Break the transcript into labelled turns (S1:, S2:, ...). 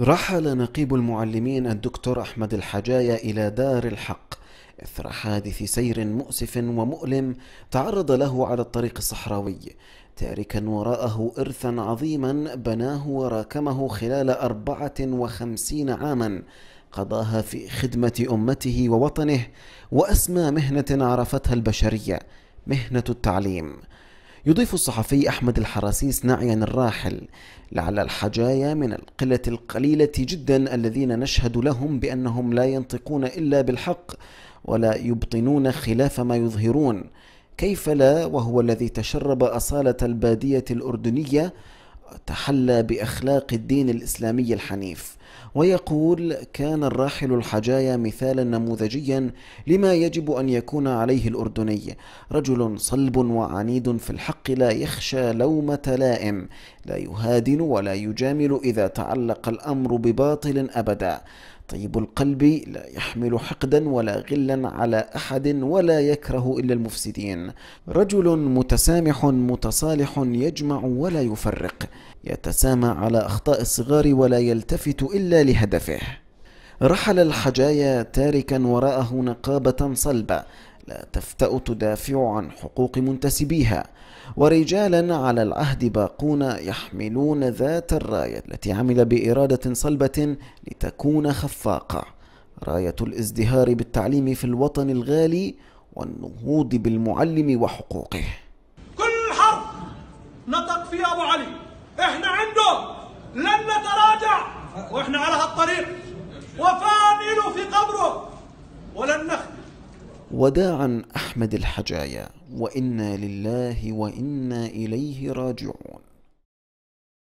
S1: رحل نقيب المعلمين الدكتور أحمد الحجايا إلى دار الحق إثر حادث سير مؤسف ومؤلم تعرض له على الطريق الصحراوي تاركا وراءه إرثا عظيما بناه وراكمه خلال أربعة وخمسين عاما قضاها في خدمة أمته ووطنه وأسمى مهنة عرفتها البشرية مهنة التعليم يضيف الصحفي أحمد الحراسيس ناعيا الراحل لعل الحجايا من القلة القليلة جدا الذين نشهد لهم بأنهم لا ينطقون إلا بالحق ولا يبطنون خلاف ما يظهرون كيف لا وهو الذي تشرب أصالة البادية الأردنية تحلى بأخلاق الدين الإسلامي الحنيف ويقول كان الراحل الحجايا مثالا نموذجيا لما يجب أن يكون عليه الأردني رجل صلب وعنيد في الحق لا يخشى لومة لائم لا يهادن ولا يجامل إذا تعلق الأمر بباطل أبدا طيب القلب لا يحمل حقدا ولا غلا على احد ولا يكره الا المفسدين رجل متسامح متصالح يجمع ولا يفرق يتسامى على اخطاء الصغار ولا يلتفت إلا لهدفه رحل الحجايا تاركا وراءه نقابة صلبة لا تفتأ تدافع عن حقوق منتسبيها ورجالا على العهد باقون يحملون ذات الراية التي عمل بإرادة صلبة لتكون خفاقة راية الازدهار بالتعليم في الوطن الغالي والنهوض بالمعلم وحقوقه كل
S2: حرف نطق في أبو علي احنا عنده واحنا على هالطريق وفانل في قبره ولن نخلد
S1: وداعا احمد الحجايا وانا لله وانا اليه راجعون